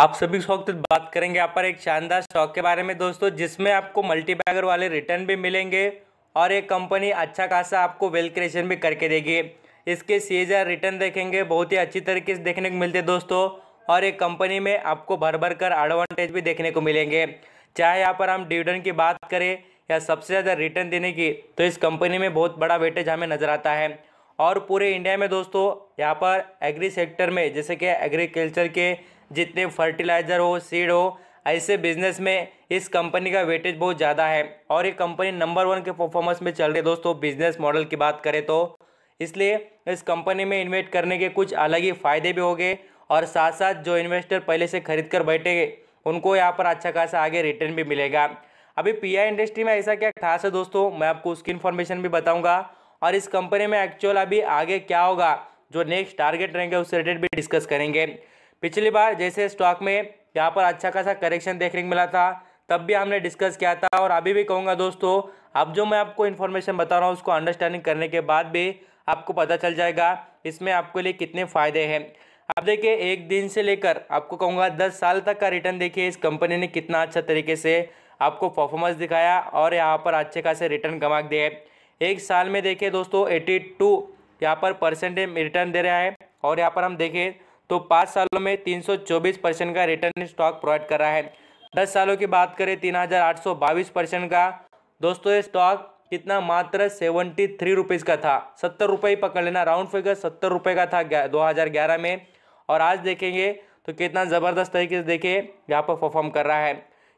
आप सभी शौक तो बात करेंगे यहाँ पर एक शानदार स्टॉक के बारे में दोस्तों जिसमें आपको मल्टीबैगर वाले रिटर्न भी मिलेंगे और एक कंपनी अच्छा खासा आपको वेल क्रिएशन भी करके देगी इसके सी रिटर्न देखेंगे बहुत ही अच्छी तरीके से देखने को मिलते हैं दोस्तों और एक कंपनी में आपको भर भर कर एडवांटेज भी देखने को मिलेंगे चाहे यहाँ पर हम डिविडेंड की बात करें या सबसे ज़्यादा रिटर्न देने की तो इस कंपनी में बहुत बड़ा वेटेज हमें नज़र आता है और पूरे इंडिया में दोस्तों यहाँ पर एग्री सेक्टर में जैसे कि एग्रीकल्चर के जितने फर्टिलाइज़र हो सीड हो ऐसे बिजनेस में इस कंपनी का वेटेज बहुत ज़्यादा है और ये कंपनी नंबर वन के परफॉर्मेंस में चल रही है दोस्तों बिजनेस मॉडल की बात करें तो इसलिए इस कंपनी में इन्वेस्ट करने के कुछ अलग ही फ़ायदे भी होंगे और साथ साथ जो इन्वेस्टर पहले से खरीद कर बैठे उनको यहाँ पर अच्छा खासा आगे रिटर्न भी मिलेगा अभी पी इंडस्ट्री में ऐसा क्या खास है दोस्तों मैं आपको उसकी इन्फॉर्मेशन भी बताऊँगा और इस कंपनी में एक्चुअल अभी आगे क्या होगा जो नेक्स्ट टारगेट रहेंगे उससे रिलेटेड भी डिस्कस करेंगे पिछली बार जैसे स्टॉक में यहाँ पर अच्छा खासा करेक्शन देखने को मिला था तब भी हमने डिस्कस किया था और अभी भी कहूँगा दोस्तों अब जो मैं आपको इन्फॉर्मेशन बता रहा हूँ उसको अंडरस्टैंडिंग करने के बाद भी आपको पता चल जाएगा इसमें आपके लिए कितने फ़ायदे हैं आप देखिए एक दिन से लेकर आपको कहूँगा दस साल तक का रिटर्न देखिए इस कंपनी ने कितना अच्छा तरीके से आपको परफॉर्मेंस दिखाया और यहाँ पर अच्छे खासे रिटर्न कमा दिए एक साल में देखिए दोस्तों एटी टू यहाँ पर परसेंटेज रिटर्न दे रहा है और यहाँ पर हम देखें तो पाँच सालों में तीन सौ चौबीस परसेंट का रिटर्न स्टॉक प्रोवाइड कर रहा है दस सालों की बात करें तीन हजार आठ सौ परसेंट का दोस्तों ये स्टॉक कितना मात्र सेवेंटी थ्री रुपीज़ का था सत्तर रुपये ही पकड़ लेना राउंड फिगर सत्तर रुपये का था दो हज़ार ग्यारह में और आज देखेंगे तो कितना ज़बरदस्त तरीके से देखिए यहाँ पर परफॉर्म कर रहा है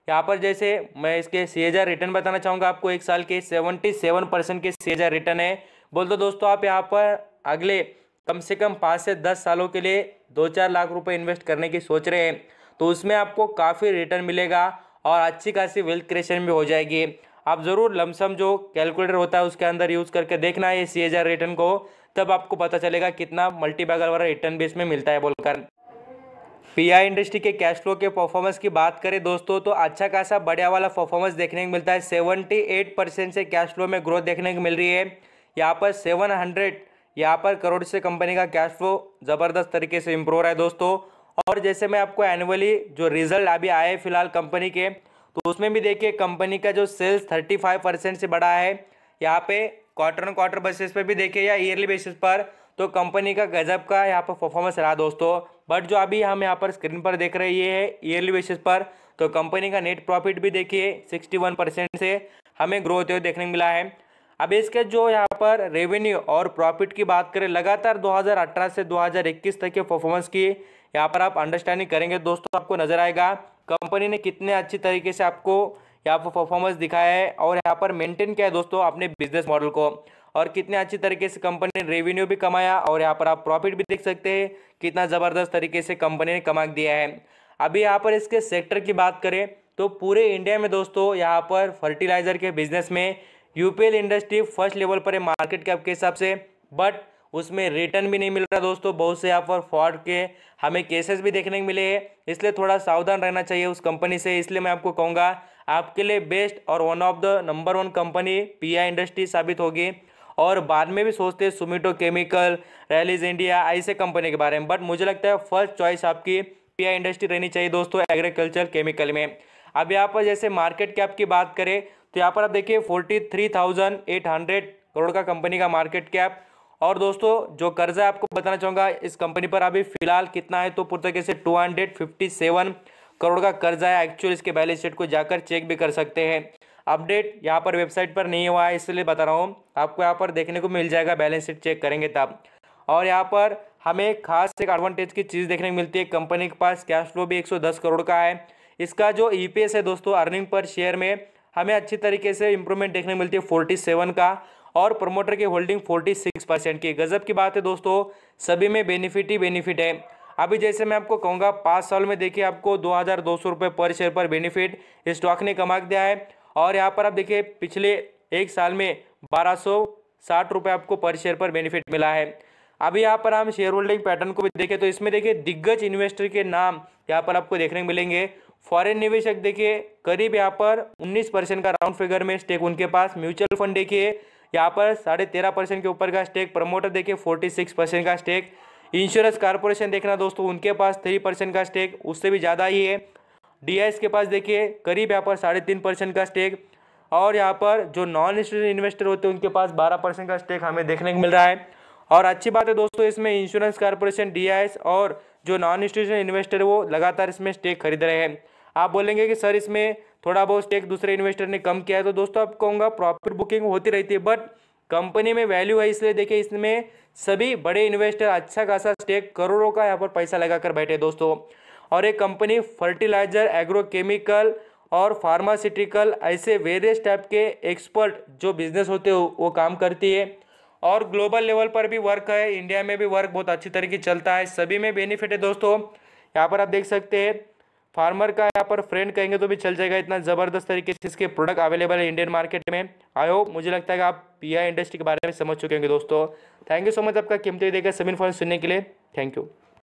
यहाँ पर जैसे मैं इसके सी रिटर्न बताना चाहूँगा आपको एक साल के सेवेंटी सेवन परसेंट के सी रिटर्न है बोल दो दोस्तों आप यहाँ पर अगले कम से कम पाँच से दस सालों के लिए दो चार लाख रुपए इन्वेस्ट करने की सोच रहे हैं तो उसमें आपको काफ़ी रिटर्न मिलेगा और अच्छी खासी वेल्थ क्रिएशन भी हो जाएगी आप ज़रूर लमसम जो कैलकुलेटर होता है उसके अंदर यूज़ करके देखना है सी एच रिटर्न को तब आपको पता चलेगा कितना मल्टीबैगर वाला रिटर्न भी इसमें मिलता है बोलकर पीआई इंडस्ट्री के कैश फ्लो के परफॉर्मेंस की बात करें दोस्तों तो अच्छा खासा बढ़िया वाला परफॉर्मेंस देखने को मिलता है सेवेंटी परसेंट से कैश फ्लो में ग्रोथ देखने को मिल रही है यहाँ पर सेवन यहाँ पर करोड़ से कंपनी का कैश फ्लो ज़बरदस्त तरीके से इम्प्रूव रहा है दोस्तों और जैसे मैं आपको एनुअली जो रिजल्ट अभी आए हैं फिलहाल कंपनी के तो उसमें भी देखिए कंपनी का जो सेल्स 35 परसेंट से बढ़ा है यहाँ पे क्वार्टर ऑन क्वार्टर बेसिस पे भी देखिए या ईयरली बेसिस पर तो कंपनी का गजब का यहाँ पर परफॉर्मेंस रहा दोस्तों बट जो अभी हम यहाँ पर स्क्रीन पर देख रहे ये है ईयरली बेसिस पर तो कंपनी का नेट प्रॉफिट भी देखिए सिक्सटी परसेंट से हमें ग्रोथ हुए देखने को मिला है अब इसके जो यहाँ पर रेवेन्यू और प्रॉफिट की बात करें लगातार 2018 से 2021 तक के परफॉर्मेंस की यहाँ पर आप अंडरस्टैंडिंग करेंगे दोस्तों आपको नजर आएगा कंपनी ने कितने अच्छी तरीके से आपको यहाँ पर परफॉर्मेंस दिखाया है और यहाँ पर मेंटेन किया है दोस्तों अपने बिजनेस मॉडल को और कितने अच्छी तरीके से कंपनी ने रेवेन्यू भी कमाया और यहाँ पर आप प्रॉफिट भी देख सकते हैं कितना ज़बरदस्त तरीके से कंपनी ने कमा दिया है अभी यहाँ पर इसके सेक्टर की बात करें तो पूरे इंडिया में दोस्तों यहाँ पर फर्टिलाइज़र के बिजनेस में यूपीएल इंडस्ट्री फर्स्ट लेवल पर है मार्केट कैप के हिसाब से बट उसमें रिटर्न भी नहीं मिल रहा दोस्तों बहुत से यहाँ पर फ्रॉड के हमें केसेस भी देखने को मिले हैं इसलिए थोड़ा सावधान रहना चाहिए उस कंपनी से इसलिए मैं आपको कहूँगा आपके लिए बेस्ट और one of the number one company P industry साबित होगी और बाद में भी सोचते हैं सुमिटो केमिकल रैलीज इंडिया ऐसे कंपनी के बारे में बट मुझे लगता है फर्स्ट चॉइस आपकी पी इंडस्ट्री रहनी चाहिए दोस्तों एग्रीकल्चर केमिकल में अब यहाँ पर जैसे मार्केट कैप की बात करें तो यहाँ पर आप देखिए forty three thousand eight hundred crore का कंपनी का मार्केट कैप और दोस्तों जो कर्जा आपको बताना चाहूँगा इस कंपनी पर अभी फिलहाल कितना है तो पूरी तरीके से two hundred fifty seven crore का कर्जा है एक्चुअल इसके बैलेंस शीट को जाकर चेक भी कर सकते हैं अपडेट यहाँ पर वेबसाइट पर नहीं हुआ है इसलिए बता रहा हूँ आपको यहाँ पर देखने को मिल जाएगा बैलेंस शीट चेक करेंगे तब और यहाँ पर हमें खास एक एडवांटेज की चीज़ देखने को मिलती है कंपनी के पास कैश फ्लो भी दस करोड़ का है इसका जो ई e है दोस्तों अर्निंग पर शेयर में हमें अच्छी तरीके से इंप्रूवमेंट देखने मिलती है फोर्टी सेवन का और प्रमोटर की होल्डिंग फोर्टी सिक्स परसेंट की गजब की बात है दोस्तों सभी में बेनिफिट ही बेनिफिट है अभी जैसे मैं आपको कहूँगा पाँच साल में देखिए आपको दो हज़ार दो सौ रुपये पर शेयर पर बेनिफिट स्टॉक ने कमा दिया है और यहाँ पर आप देखिए पिछले एक साल में बारह सौ साठ रुपये आपको पर शेयर पर बेनिफिट मिला है अभी यहाँ पर हम शेयर होल्डिंग पैटर्न को भी देखें तो इसमें देखिए दिग्गज इन्वेस्टर के नाम यहाँ पर आपको देखने को मिलेंगे फॉरेन निवेशक देखिए करीब यहाँ पर 19 परसेंट का राउंड फिगर में स्टेक उनके पास म्यूचुअल फंड देखिए यहाँ पर साढ़े तेरह परसेंट के ऊपर का स्टेक प्रमोटर देखिए 46 परसेंट का स्टेक इंश्योरेंस कॉरपोरेशन देखना दोस्तों उनके पास थ्री परसेंट का स्टेक उससे भी ज़्यादा ही है डी के पास देखिए करीब यहाँ पर साढ़े तीन परसेंट का स्टेक और यहाँ पर जो नॉन इंस्टूडेंट इन्वेस्टर होते हैं उनके पास बारह परसेंट का स्टेक हमें देखने को मिल रहा है और अच्छी बात है दोस्तों इसमें इंश्योरेंस कॉरपोरेशन डी और जो नॉन इंस्टीट्यूशन इन्वेस्टर वो लगातार इसमें स्टेक खरीद रहे हैं आप बोलेंगे कि सर इसमें थोड़ा बहुत स्टेक दूसरे इन्वेस्टर ने कम किया है तो दोस्तों आप कहूँगा प्रॉफिट बुकिंग होती रहती है बट कंपनी में वैल्यू है इसलिए देखिए इसमें सभी बड़े इन्वेस्टर अच्छा खासा स्टेक करोड़ों का यहाँ पर पैसा लगाकर बैठे दोस्तों और एक कंपनी फर्टिलाइजर एग्रोकेमिकल और फार्मास्यूटिकल ऐसे वेरियस टाइप के एक्सपर्ट जो बिजनेस होते हो वो काम करती है और ग्लोबल लेवल पर भी वर्क है इंडिया में भी वर्क बहुत अच्छी तरीके चलता है सभी में बेनिफिट है दोस्तों यहाँ पर आप देख सकते हैं फार्मर का यहाँ पर फ्रेंड कहेंगे तो भी चल जाएगा इतना ज़बरदस्त तरीके से इसके प्रोडक्ट अवेलेबल है इंडियन मार्केट में आई होप मुझे लगता है कि आप पी इंडस्ट्री के बारे में समझ चुके होंगे दोस्तों थैंक यू सो मच आपका कीमती देगा सब फॉर सुनने के लिए थैंक यू